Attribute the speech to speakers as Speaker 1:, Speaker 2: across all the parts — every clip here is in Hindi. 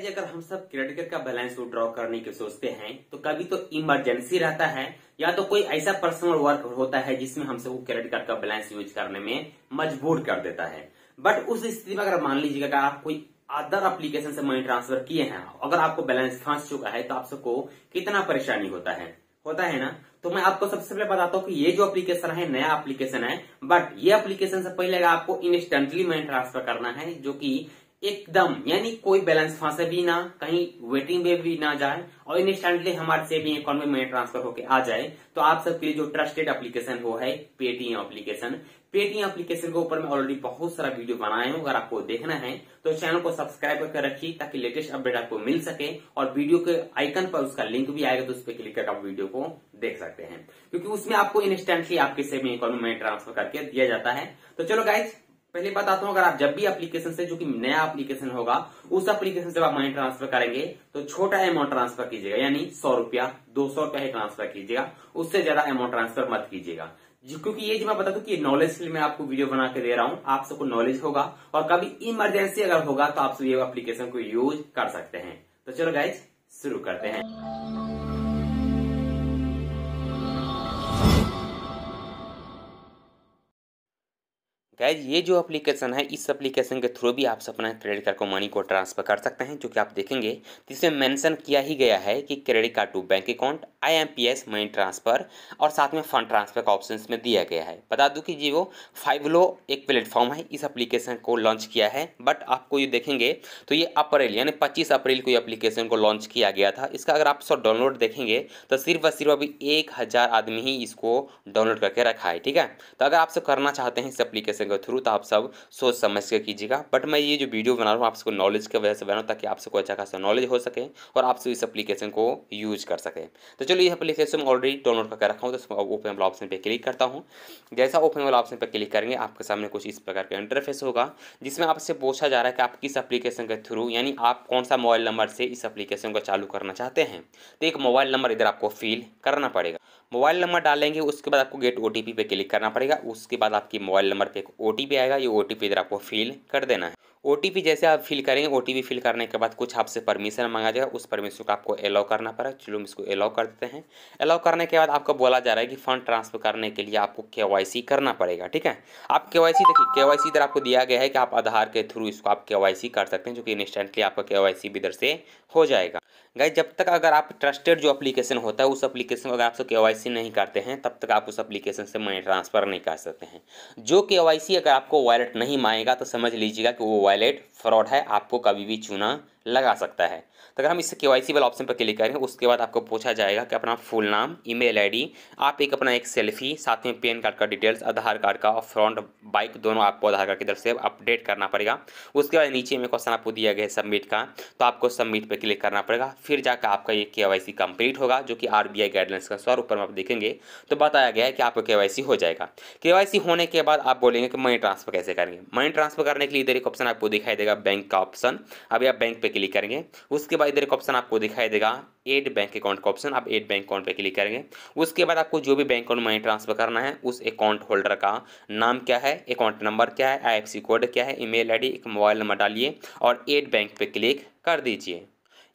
Speaker 1: गाइज अगर हम सब क्रेडिट कार्ड का बैलेंस विद्रॉ करने की सोचते हैं तो कभी तो इमरजेंसी रहता है या तो कोई ऐसा पर्सनल वर्क होता है जिसमें हमसे वो क्रेडिट कार्ड का बैलेंस यूज करने में मजबूर कर देता है बट उस स्थिति में अगर मान लीजिएगा आप कोई अदर एप्लीकेशन से मनी ट्रांसफर किए हैं अगर आपको बैलेंस फंस चुका है तो आप सबको कितना परेशानी होता है होता है ना तो मैं आपको सबसे पहले बताता हूँ कि ये जो एप्लीकेशन है नया एप्लीकेशन है बट ये एप्लीकेशन से पहले आपको इंस्टेंटली मनी ट्रांसफर करना है जो कि एकदम यानी कोई बैलेंस फंसे भी ना कहीं वेटिंग में भी ना जाए और इंस्टेंटली हमारे सेविंग अकाउंट में मनी ट्रांसफर होकर आ जाए तो आप सबके लिए जो ट्रस्टेड एप्लीकेशन वो है पेटीएम एप्लीकेशन पेटीएम एप्लीकेशन के ऊपर मैं ऑलरेडी बहुत सारा वीडियो बनाया हूँ अगर आपको देखना है तो चैनल को सब्सक्राइब करके रखिए ताकि लेटेस्ट अपडेट आपको मिल सके और वीडियो के आइकन पर उसका लिंक भी आएगा तो उस पर क्लिक करके आप वीडियो को देख सकते हैं क्योंकि उसमें आपको इंस्टेंटली आपके सेविंग अकाउंट में मनी ट्रांसफर करके दिया जाता है तो चलो गाइज पहले बताता हूं अगर आप जब भी एप्लीकेशन से जो कि नया एप्लीकेशन होगा उस एप्लीकेशन से आप मनी ट्रांसफर करेंगे तो छोटा अमाउंट ट्रांसफर कीजिएगा यानी सौ रुपया दो सौ रुपया ही ट्रांसफर कीजिएगा उससे ज्यादा अमाउंट ट्रांसफर मत कीजिएगा क्योंकि ये जो मैं बता दू कि नॉलेज के लिए मैं आपको वीडियो बना के दे रहा हूं आप सबको नॉलेज होगा और कभी इमरजेंसी अगर होगा तो आप सब ये एप्लीकेशन को यूज कर सकते हैं तो चलो गाइज शुरू करते हैं गैज ये जो एप्लीकेशन है इस एप्लीकेशन के थ्रू भी आप अपना क्रेडिट कार्ड को मनी को ट्रांसफर कर सकते हैं जो कि आप देखेंगे जिसमें मेंशन किया ही गया है कि credit card to bank account I M P S money transfer और साथ में फ़ंड ट्रांसफ़र का ऑप्शन में दिया गया है बता दूं कि जी वो फाइवलो एक प्लेटफॉर्म है इस एप्लीकेशन को लॉन्च किया है बट आपको ये देखेंगे तो ये अप्रैल यानी पच्चीस अप्रैल को ये एप्लीकेशन को लॉन्च किया गया था इसका अगर आप सब डाउनलोड देखेंगे तो सिर्फ और सिर्फ अभी एक हज़ार आदमी ही इसको डाउनलोड करके रखा है ठीक है तो अगर आप सब करना चाहते हैं इस अप्लीकेशन के थ्रू तो आप सब सोच समझ के कीजिएगा बट मैं ये जो वीडियो बना रहा हूँ आपको नॉलेज की वजह से बना रहा हूँ ताकि आप सबको अच्छा खासा नॉलेज हो सके और आप सब इस अप्लीकेशन को यूज कर सकें तो चलो ये एप्लीकेशन मैं ऑलरेडी डाउनलोड करके रखा हूँ तो ओपन वाला ऑप्शन पे क्लिक करता हूँ जैसा ओपन वाला ऑप्शन पे क्लिक करेंगे आपके सामने कुछ इस प्रकार का इंटरफेस होगा जिसमें आपसे पूछा जा रहा है कि आप किस एप्लीकेशन के थ्रू यानी आप कौन सा मोबाइल नंबर से इस एप्लीकेशन को चालू करना चाहते हैं तो एक मोबाइल नंबर इधर आपको फिल करना पड़ेगा मोबाइल नंबर डालेंगे उसके बाद आपको गेट ओ पे क्लिक करना पड़ेगा उसके बाद आपकी मोबाइल नंबर पर एक ओ आएगा ये ओ इधर आपको फिल कर देना है ओ जैसे आप फिल करेंगे ओ फिल करने के बाद कुछ आपसे परमिशन मांगा जाएगा उस परमिशन को आपको अलाउ करना पड़ेगा चलो हम इसको अलाउ कर देते हैं अलाउ करने के बाद आपको बोला जा रहा है कि फंड ट्रांसफर करने के लिए आपको के करना पड़ेगा ठीक है आप के देखिए के इधर आपको दिया गया है कि आप आधार के थ्रू इसको आप के कर सकते हैं जो कि इंस्टेंटली आपका के भी इधर से हो जाएगा गाइज जब तक अगर आप ट्रस्टेड जो एप्लीकेशन होता है उस एप्लीकेशन को अगर आप के नहीं करते हैं तब तक आप उस एप्लीकेशन से मनी ट्रांसफर नहीं कर सकते हैं जो के अगर आपको वॉलेट नहीं मांगेगा तो समझ लीजिएगा कि वो वॉलेट फ्रॉड है आपको कभी भी चूना लगा सकता है तो अगर हम इस के वाला ऑप्शन पर क्लिक करें उसके बाद आपको पूछा जाएगा कि अपना फुल नाम ईमेल आईडी आप एक अपना एक सेल्फी साथ में पैन कार्ड का डिटेल्स आधार कार्ड का और फ्रंट बाइक दोनों आपको आधार कार्ड की तरफ से अपडेट करना पड़ेगा उसके बाद नीचे में क्वेश्चन आपको दिया गया है सबमिट का तो आपको सबमिट पर क्लिक करना पड़ेगा फिर जाकर आपका ये के वाई कंप्लीट होगा जो कि आर गाइडलाइंस का स्वर ऊपर में आप देखेंगे तो बताया गया है कि आपको के हो जाएगा के होने के बाद आप बोलेंगे कि मनी ट्रांसफर कैसे करेंगे मनी ट्रांसफर करने के लिए इधर एक ऑप्शन आपको दिखाई देगा बैंक का ऑप्शन अभी आप बैंक पर क्लिक करेंगे उसके बाद इधर एक ऑप्शन आपको दिखाई देगा एड बैंक अकाउंट का ऑप्शन आप एड बैंक अकाउंट पे क्लिक करेंगे उसके बाद आपको जो भी बैंक अकाउंट मनी ट्रांसफर करना है उस अकाउंट होल्डर का नाम क्या है अकाउंट नंबर क्या है आई कोड क्या है ईमेल आईडी एक मोबाइल नंबर डालिए और एड बैंक पर क्लिक कर दीजिए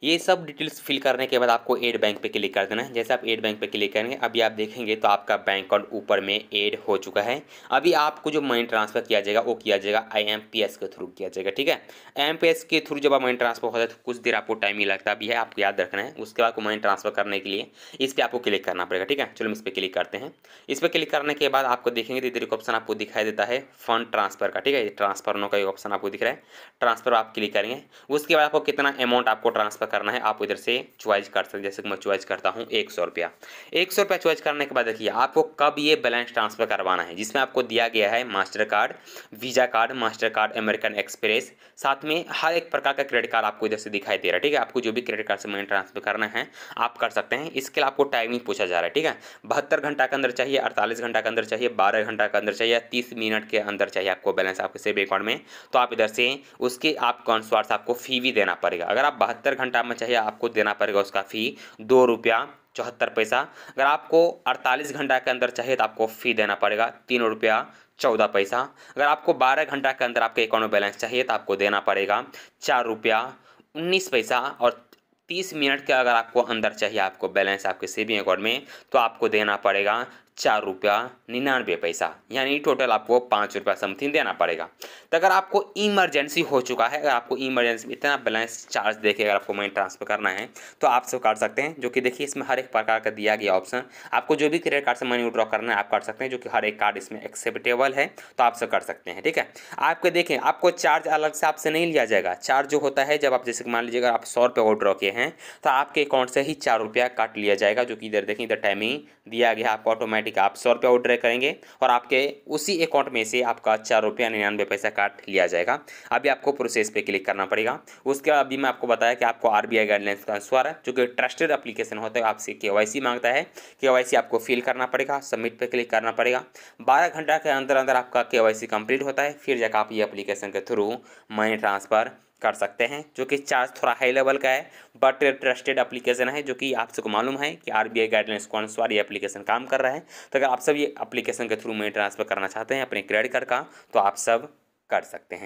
Speaker 1: ये सब डिटेल्स फिल करने के बाद आपको एड बैंक पे क्लिक कर देना है जैसे आप एड बैंक पे क्लिक करेंगे अभी आप देखेंगे तो आपका बैंक अकाउंट ऊपर में एड हो चुका है अभी आपको जो मनी ट्रांसफ़र किया जाएगा वो किया जाएगा आई के थ्रू किया जाएगा ठीक है आई के थ्रू जब आप मनी ट्रांसफ़र होता है तो कुछ देर आपको टाइम ही लगता है अभी है आपको याद रखना है उसके बाद मनी ट्रांसफ़र करने के लिए इस पर आपको क्लिक करना पड़ेगा ठीक है चलो हम इस पर क्लिक करते हैं इस पर क्लिक करने के बाद आपको देखेंगे तो इधर ऑप्शन आपको दिखाई देता है फंड ट्रांसफ़र का ठीक है ट्रांसफर नो का ऑप्शन आपको दिख रहा है ट्रांसफ़र आप क्लिक करेंगे उसके बाद आपको कितना अमाउंट आपको ट्रांसफर का करना है आप इधर से चॉइस कर सकते हैं जैसे कि मैं चॉइस करता हूँ एक सौ रुपया एक सौ रुपया चॉइस करने के बाद देखिए आपको कब ये बैलेंस ट्रांसफ़र करवाना है जिसमें आपको दिया गया है Mastercard Visa card Mastercard American Express साथ में हर एक प्रकार का क्रेडिट कार्ड आपको इधर से दिखाई दे रहा है ठीक है आपको जो भी क्रेडिट कार्ड से मनी ट्रांसफ़र करना है आप कर सकते हैं इसके लिए आपको टाइमिंग पूछा जा रहा है ठीक है बहत्तर घंटा के अंदर चाहिए अड़तालीस घंटा के अंदर चाहिए बारह घंटा के अंदर चाहिए तीस मिनट के अंदर चाहिए आपको बैलेंस आपके सेविंग अकाउंट में तो आप इधर से उसके आप कॉन्सवार्स आपको फी भी देना पड़ेगा अगर आप बहत्तर घंटा घंटा में चाहिए आपको देना पड़ेगा उसका फ़ी दो रुपया चौहत्तर पैसा अगर आपको अड़तालीस घंटा के अंदर चाहिए तो आपको फ़ी देना पड़ेगा तीन रुपया चौदह पैसा अगर आपको बारह घंटा के अंदर आपके अकाउंट में बैलेंस चाहिए तो आपको देना पड़ेगा चार रुपया उन्नीस पैसा और तीस मिनट के अगर आपको अंदर चाहिए आपको बैलेंस आपके सेविंग अकाउंट में तो आपको देना पड़ेगा चार रुपया निन्यानवे पैसा यानी टोटल आपको पाँच रुपया समथिंग देना पड़ेगा तो अगर आपको इमरजेंसी हो चुका है अगर आपको इमरजेंसी इतना बैलेंस चार्ज देखे अगर आपको मनी ट्रांसफ़र करना है तो आप सब काट सकते हैं जो कि देखिए इसमें हर एक प्रकार का दिया गया ऑप्शन आपको जो भी क्रेडिट कार्ड से मनी विड्रॉ करना है आप काट सकते हैं जो कि हर एक कार्ड इसमें एक्सेप्टेबल है तो आप सब कर सकते हैं ठीक है आपके देखें आपको चार्ज अलग से आपसे नहीं लिया जाएगा चार्ज जो होता है जब आप जैसे मान लीजिए अगर आप सौ रुपये विड्रॉ किए हैं तो आपके अकाउंट से ही चार रुपया काट लिया जाएगा जो कि इधर देखें इधर टाइमिंग दिया गया आपको ऑटोमेटिक ऑटोमेटिक आप सौ रुपया विड्रॉ करेंगे और आपके उसी अकाउंट में से आपका चार रुपया निन्यानवे पैसा काट लिया जाएगा अभी आपको प्रोसेस पे क्लिक करना पड़ेगा उसके बाद अभी मैं आपको बताया कि आपको आर बी गाइडलाइंस का अनुसार है जो कि ट्रस्टेड अप्लीकेशन होता है आपसे के मांगता है के आपको फिल करना पड़ेगा सबमिट पर क्लिक करना पड़ेगा बारह घंटा के अंदर अंदर आपका के कंप्लीट होता है फिर जाकर आप ये अप्लीकेशन के थ्रू मनी ट्रांसफ़र कर सकते हैं जो कि चार्ज थोड़ा हाई लेवल का है बट ट्रस्टेड एप्लीकेशन है जो कि आप सबको मालूम है कि आर बी आई गाइडलाइंस के अनुसार ये एप्लीकेशन काम कर रहा है तो अगर आप सब ये एप्लीकेशन के थ्रू मनी ट्रांसफर करना चाहते हैं अपने क्रेडिट कार्ड का तो आप सब कर सकते हैं